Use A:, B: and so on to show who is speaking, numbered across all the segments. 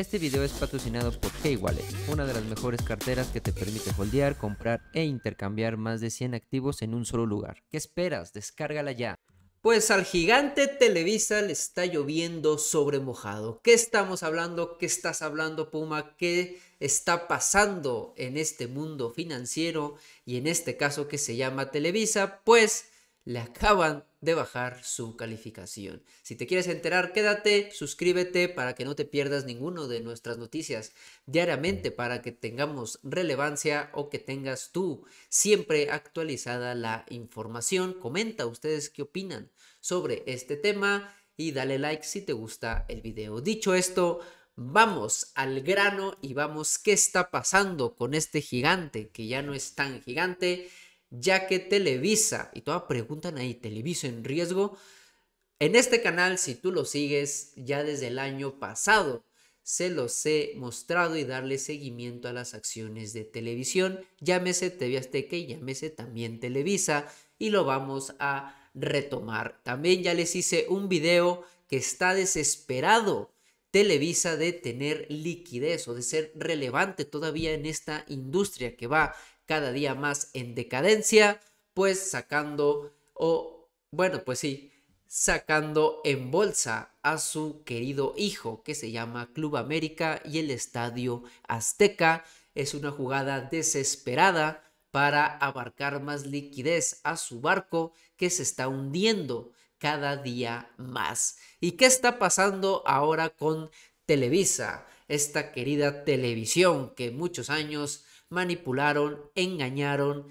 A: Este video es patrocinado por k una de las mejores carteras que te permite holdear, comprar e intercambiar más de 100 activos en un solo lugar. ¿Qué esperas? Descárgala ya. Pues al gigante Televisa le está lloviendo sobre mojado. ¿Qué estamos hablando? ¿Qué estás hablando, Puma? ¿Qué está pasando en este mundo financiero y en este caso que se llama Televisa? Pues le acaban de bajar su calificación. Si te quieres enterar, quédate, suscríbete para que no te pierdas ninguno de nuestras noticias diariamente, para que tengamos relevancia o que tengas tú siempre actualizada la información. Comenta ustedes qué opinan sobre este tema y dale like si te gusta el video. Dicho esto, vamos al grano y vamos qué está pasando con este gigante que ya no es tan gigante ya que Televisa, y todas preguntan ahí, Televisa en riesgo, en este canal, si tú lo sigues ya desde el año pasado, se los he mostrado y darle seguimiento a las acciones de televisión, llámese TV Azteca y llámese también Televisa, y lo vamos a retomar. También ya les hice un video que está desesperado Televisa de tener liquidez o de ser relevante todavía en esta industria que va cada día más en decadencia, pues sacando o, bueno, pues sí, sacando en bolsa a su querido hijo que se llama Club América y el Estadio Azteca. Es una jugada desesperada para abarcar más liquidez a su barco que se está hundiendo cada día más. ¿Y qué está pasando ahora con Televisa? Esta querida televisión que muchos años manipularon, engañaron,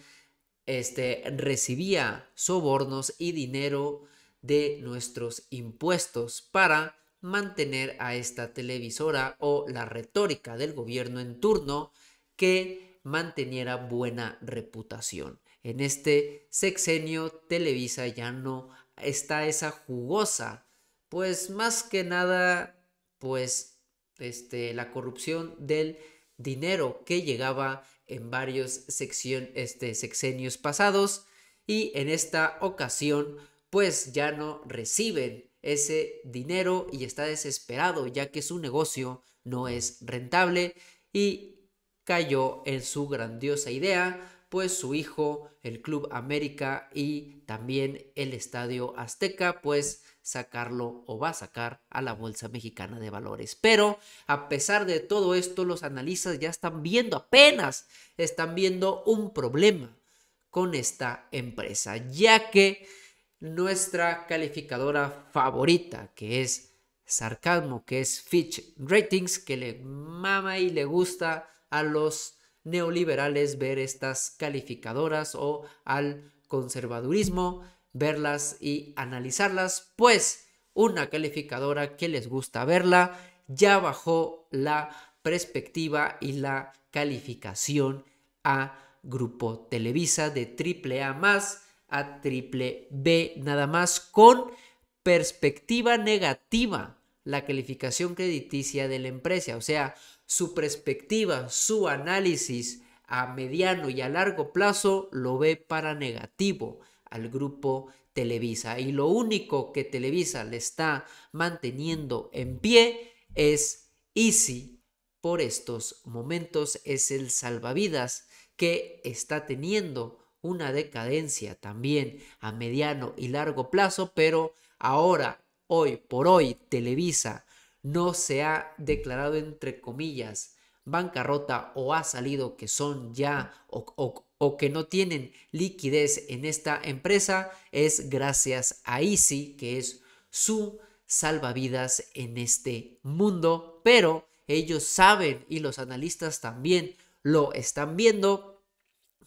A: este, recibía sobornos y dinero de nuestros impuestos para mantener a esta televisora o la retórica del gobierno en turno que manteniera buena reputación. En este sexenio Televisa ya no está esa jugosa, pues más que nada, pues este, la corrupción del dinero que llegaba en varios este, sexenios pasados y en esta ocasión pues ya no reciben ese dinero y está desesperado ya que su negocio no es rentable y cayó en su grandiosa idea pues su hijo, el Club América y también el Estadio Azteca, pues sacarlo o va a sacar a la Bolsa Mexicana de Valores. Pero a pesar de todo esto, los analistas ya están viendo, apenas están viendo un problema con esta empresa, ya que nuestra calificadora favorita, que es Sarcasmo, que es Fitch Ratings, que le mama y le gusta a los neoliberales ver estas calificadoras o al conservadurismo, verlas y analizarlas, pues una calificadora que les gusta verla ya bajó la perspectiva y la calificación a Grupo Televisa de triple A más a triple B nada más con perspectiva negativa la calificación crediticia de la empresa, o sea, su perspectiva, su análisis a mediano y a largo plazo lo ve para negativo al grupo Televisa. Y lo único que Televisa le está manteniendo en pie es Easy por estos momentos, es el salvavidas que está teniendo una decadencia también a mediano y largo plazo, pero ahora hoy por hoy Televisa no se ha declarado entre comillas bancarrota o ha salido que son ya o, que no tienen liquidez en esta empresa es gracias a Easy que es su salvavidas en este mundo pero ellos saben y los analistas también lo están viendo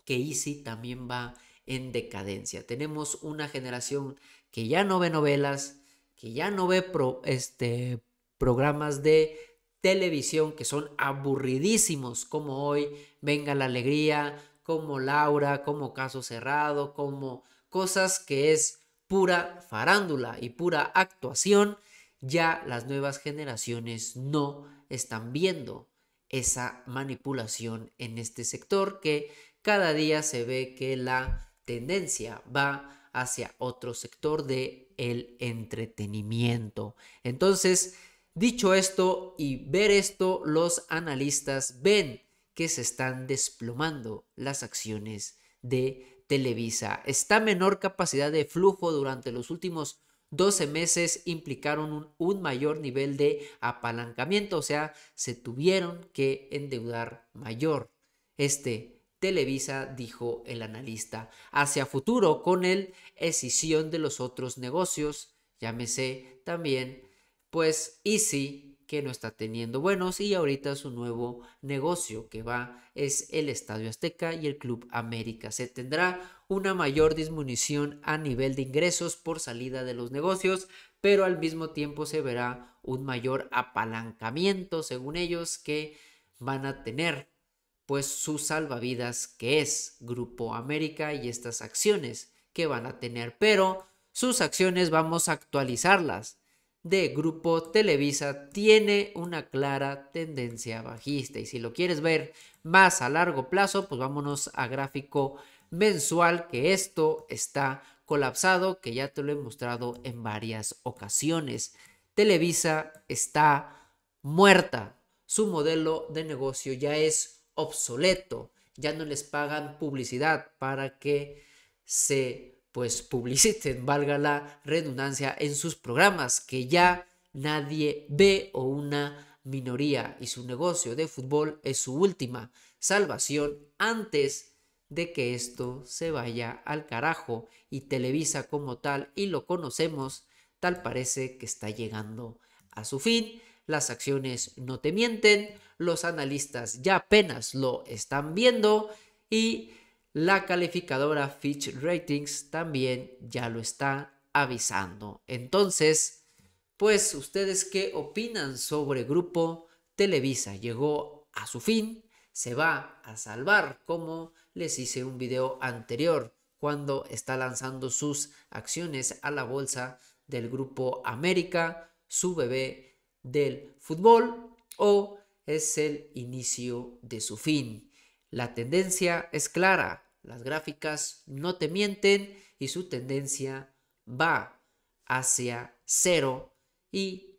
A: que Easy también va en decadencia tenemos una generación que ya no ve novelas que ya no ve este, programas de televisión que son aburridísimos, como hoy Venga la Alegría, como Laura, como Caso Cerrado, como cosas que es pura farándula y pura actuación, ya las nuevas generaciones no están viendo esa manipulación en este sector que cada día se ve que la tendencia va hacia otro sector de el entretenimiento. Entonces, dicho esto y ver esto, los analistas ven que se están desplomando las acciones de Televisa. Esta menor capacidad de flujo durante los últimos 12 meses implicaron un, mayor nivel de apalancamiento, o sea, se tuvieron que endeudar mayor. Este Televisa, dijo el analista, hacia futuro con el escisión de los otros negocios, llámese también, pues Easy, que no está teniendo buenos, y ahorita su nuevo negocio que va es el Estadio Azteca y el Club América. Se tendrá una mayor disminución a nivel de ingresos por salida de los negocios, pero al mismo tiempo se verá un mayor apalancamiento, según ellos, que van a tener pues su salvavidas que es Grupo América y estas acciones que van a tener, pero sus acciones vamos a actualizarlas. De Grupo Televisa tiene una clara tendencia bajista y si lo quieres ver más a largo plazo, pues vámonos a gráfico mensual que esto está colapsado, que ya te lo he mostrado en varias ocasiones. Televisa está muerta. Su modelo de negocio ya es obsoleto, ya no les pagan publicidad para que se pues publiciten, valga la redundancia, en sus programas que ya nadie ve o una minoría y su negocio de fútbol es su última salvación antes de que esto se vaya al carajo y Televisa como tal y lo conocemos tal parece que está llegando a su fin las acciones no te mienten, los analistas ya apenas lo están viendo y la calificadora Fitch Ratings también ya lo está avisando. Entonces, pues ustedes qué opinan sobre Grupo Televisa? ¿Llegó a su fin? ¿Se va a salvar como les hice un video anterior cuando está lanzando sus acciones a la bolsa del Grupo América, su bebé del fútbol o es el inicio de su fin. La tendencia es clara, las gráficas no te mienten y su tendencia va hacia cero y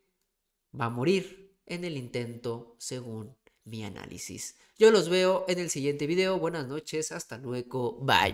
A: va a morir en el intento según mi análisis. Yo los veo en el siguiente video. Buenas noches, hasta luego, bye.